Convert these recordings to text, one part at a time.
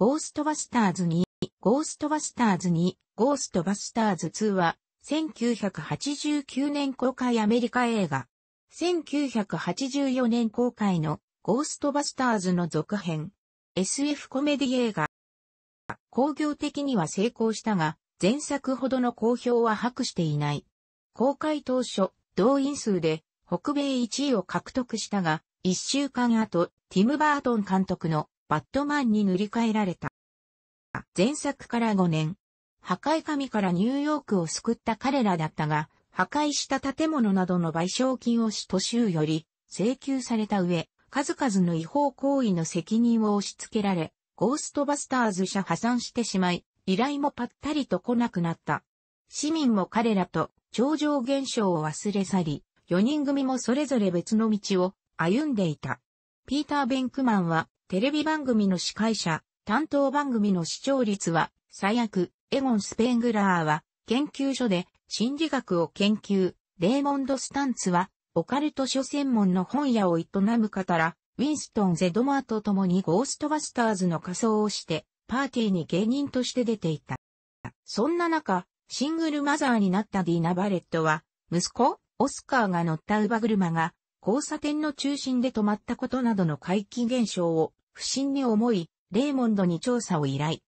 ゴーストバスターズ2、ゴーストバスターズ2、ゴーストバスターズ2は、1989年公開アメリカ映画。1984年公開のゴーストバスターズの続編。SF コメディ映画。工業的には成功したが、前作ほどの好評は博していない。公開当初、動員数で北米1位を獲得したが、1週間後、ティム・バートン監督のバットマンに塗り替えられた。前作から5年、破壊神からニューヨークを救った彼らだったが、破壊した建物などの賠償金を市と州より請求された上、数々の違法行為の責任を押し付けられ、ゴーストバスターズ社破産してしまい、依頼もぱったりと来なくなった。市民も彼らと超常現象を忘れ去り、4人組もそれぞれ別の道を歩んでいた。ピーター・ベンクマンは、テレビ番組の司会者、担当番組の視聴率は、最悪、エゴン・スペングラーは、研究所で、心理学を研究、レーモンド・スタンツは、オカルト書専門の本屋を営む方ら、ウィンストン・ゼドマーと共にゴーストバスターズの仮装をして、パーティーに芸人として出ていた。そんな中、シングルマザーになったディーナ・バレットは、息子、オスカーが乗った乳母車が、交差点の中心で止まったことなどの怪奇現象を不審に思い、レーモンドに調査を依頼。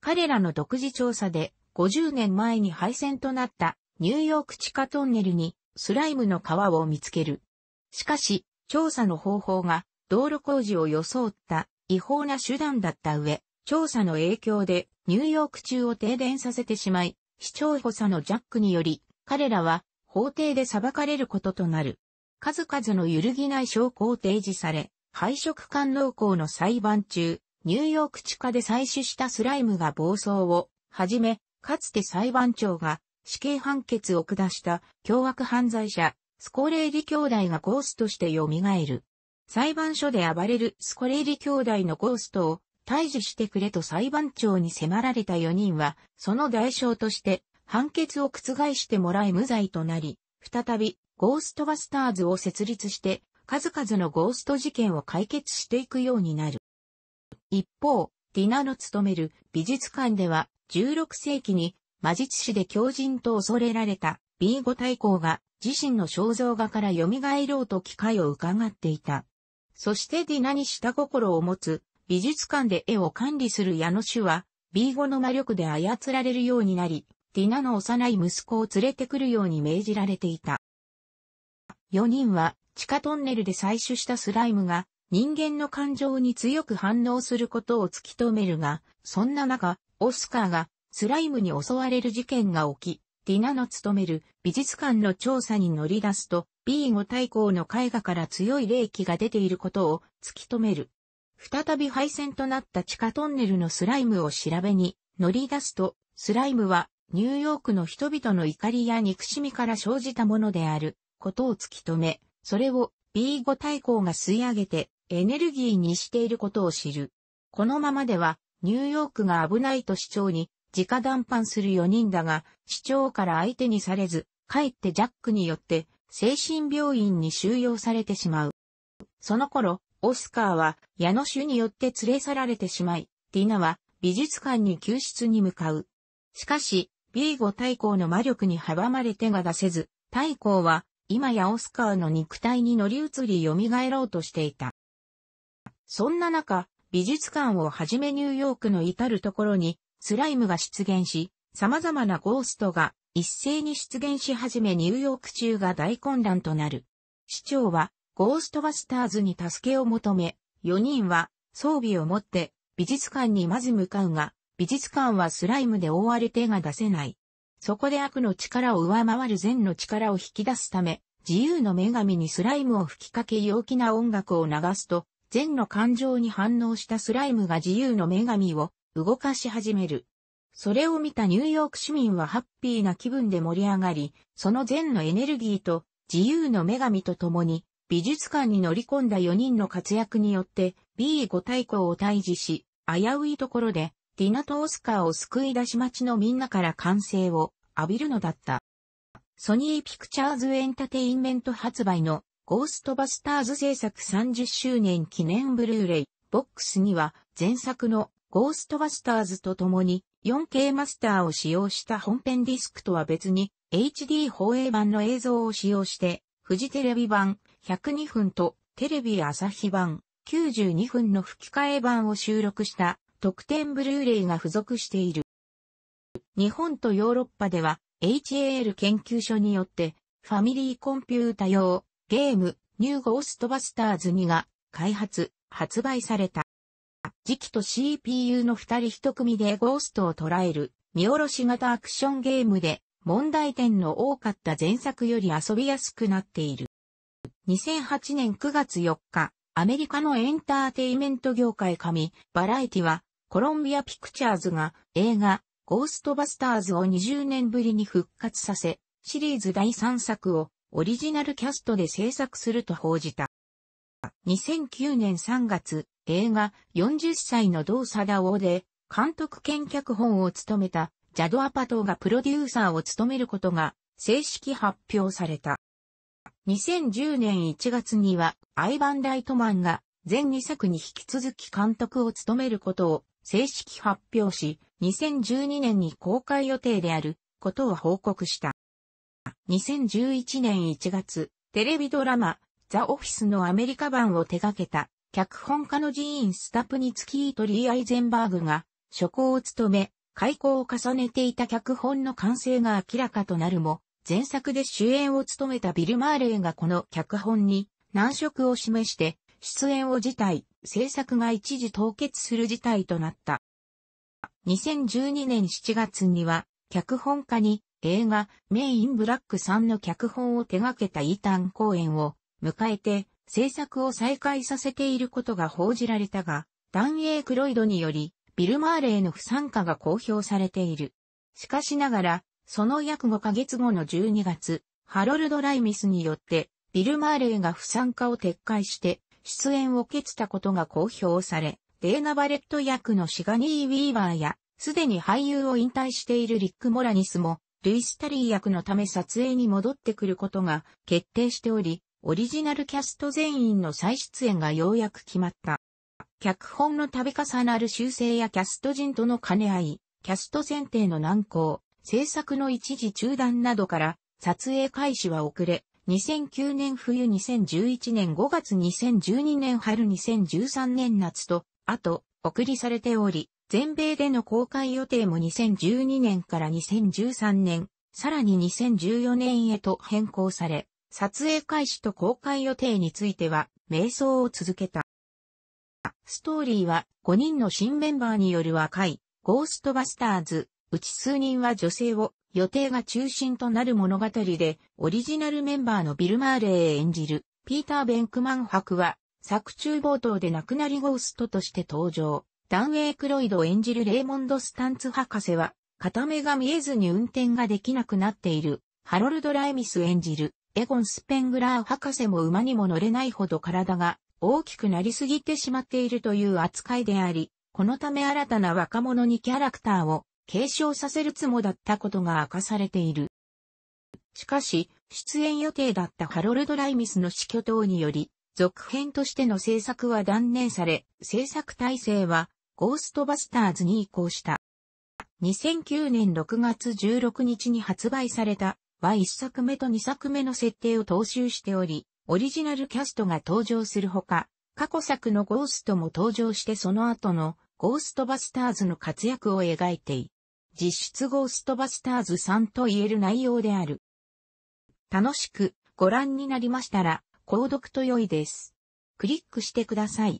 彼らの独自調査で50年前に廃線となったニューヨーク地下トンネルにスライムの川を見つける。しかし、調査の方法が道路工事を装った違法な手段だった上、調査の影響でニューヨーク中を停電させてしまい、市長補佐のジャックにより、彼らは法廷で裁かれることとなる。数々の揺るぎない証拠を提示され、配色官能校の裁判中、ニューヨーク地下で採取したスライムが暴走を、はじめ、かつて裁判長が死刑判決を下した凶悪犯罪者、スコレーリ兄弟がゴーストして蘇る。裁判所で暴れるスコレーリ兄弟のゴーストを退治してくれと裁判長に迫られた4人は、その代償として判決を覆してもらい無罪となり、再びゴーストバスターズを設立して、数々のゴースト事件を解決していくようになる。一方、ディナの勤める美術館では、16世紀に魔術師で狂人と恐れられた B5 大公が自身の肖像画から蘇ろうと機会を伺っていた。そしてディナに下心を持つ美術館で絵を管理する矢野種は、B5 の魔力で操られるようになり、ディナの幼い息子を連れてくるように命じられていた。4人は地下トンネルで採取したスライムが人間の感情に強く反応することを突き止めるが、そんな中、オスカーがスライムに襲われる事件が起き、ディナの務める美術館の調査に乗り出すと、B5 対抗の絵画から強い霊気が出ていることを突き止める。再び廃線となった地下トンネルのスライムを調べに乗り出すと、スライムはニューヨークの人々の怒りや憎しみから生じたものであることを突き止め、それを B5 対抗が吸い上げてエネルギーにしていることを知る。このままではニューヨークが危ないと市長に直談判する4人だが、市長から相手にされず、かえってジャックによって精神病院に収容されてしまう。その頃、オスカーは矢野主によって連れ去られてしまい、ディナは美術館に救出に向かう。しかし、ビーゴ太の魔力に阻まれ手が出せず、太閤は今やオスカーの肉体に乗り移り蘇ろうとしていた。そんな中、美術館をはじめニューヨークの至るところにスライムが出現し、様々なゴーストが一斉に出現し始めニューヨーク中が大混乱となる。市長はゴーストバスターズに助けを求め、4人は装備を持って美術館にまず向かうが、美術館はスライムで覆われ手が出せない。そこで悪の力を上回る善の力を引き出すため、自由の女神にスライムを吹きかけ陽気な音楽を流すと、善の感情に反応したスライムが自由の女神を動かし始める。それを見たニューヨーク市民はハッピーな気分で盛り上がり、その善のエネルギーと自由の女神と共に美術館に乗り込んだ4人の活躍によって B5 対抗を退治し、危ういところでディナとオスカーを救い出し町のみんなから歓声を浴びるのだった。ソニーピクチャーズエンタテインメント発売のゴーストバスターズ制作30周年記念ブルーレイボックスには前作のゴーストバスターズと共に 4K マスターを使用した本編ディスクとは別に HD 放映版の映像を使用してフジテレビ版102分とテレビ朝日版92分の吹き替え版を収録した特典ブルーレイが付属している。日本とヨーロッパでは HAL 研究所によってファミリーコンピュータ用ゲームニューゴーストバスターズ2が開発、発売された。時期と CPU の二人一組でゴーストを捉える見下ろし型アクションゲームで問題点の多かった前作より遊びやすくなっている。2008年9月4日、アメリカのエンターテイメント業界紙、バラエティはコロンビアピクチャーズが映画ゴーストバスターズを20年ぶりに復活させ、シリーズ第3作をオリジナルキャストで制作すると報じた。2009年3月、映画40歳の同貞王で監督兼脚本を務めたジャドアパトーがプロデューサーを務めることが正式発表された。2010年1月にはアイバン・ライトマンが全2作に引き続き監督を務めることを正式発表し、2012年に公開予定であることを報告した。2011年1月、テレビドラマ、ザ・オフィスのアメリカ版を手掛けた、脚本家のジーン・スタプニツキートリー・アイゼンバーグが、初行を務め、開講を重ねていた脚本の完成が明らかとなるも、前作で主演を務めたビル・マーレイがこの脚本に難色を示して、出演を辞退。制作が一時凍結する事態となった。2012年7月には、脚本家に映画メインブラックさんの脚本を手掛けたイータン公演を迎えて制作を再開させていることが報じられたが、ダン・エークロイドにより、ビル・マーレーの不参加が公表されている。しかしながら、その約5ヶ月後の12月、ハロルド・ライミスによって、ビル・マーレーが不参加を撤回して、出演を決したことが公表され、デーナ・バレット役のシガニー・ウィーバーや、すでに俳優を引退しているリック・モラニスも、ルイス・タリー役のため撮影に戻ってくることが決定しており、オリジナルキャスト全員の再出演がようやく決まった。脚本の度重なる修正やキャスト陣との兼ね合い、キャスト選定の難航、制作の一時中断などから、撮影開始は遅れ、2009年冬2011年5月2012年春2013年夏と、あと、送りされており、全米での公開予定も2012年から2013年、さらに2014年へと変更され、撮影開始と公開予定については、瞑想を続けた。ストーリーは5人の新メンバーによる若い、ゴーストバスターズ、うち数人は女性を予定が中心となる物語で、オリジナルメンバーのビル・マーレー演じる、ピーター・ベンクマン博は、作中冒頭で亡くなりゴーストとして登場。ダンウェイ・クロイド演じるレイモンド・スタンツ博士は、片目が見えずに運転ができなくなっている。ハロルド・ライミス演じる、エゴン・スペングラー博士も馬にも乗れないほど体が大きくなりすぎてしまっているという扱いであり、このため新たな若者にキャラクターを継承させるつもだったことが明かされている。しかし、出演予定だったハロルド・ライミスの死去等により、続編としての制作は断念され、制作体制は、ゴーストバスターズに移行した。2009年6月16日に発売された、は1作目と2作目の設定を踏襲しており、オリジナルキャストが登場するほか、過去作のゴーストも登場してその後のゴーストバスターズの活躍を描いてい実質ゴーストバスターズさんと言える内容である。楽しくご覧になりましたら、購読と良いです。クリックしてください。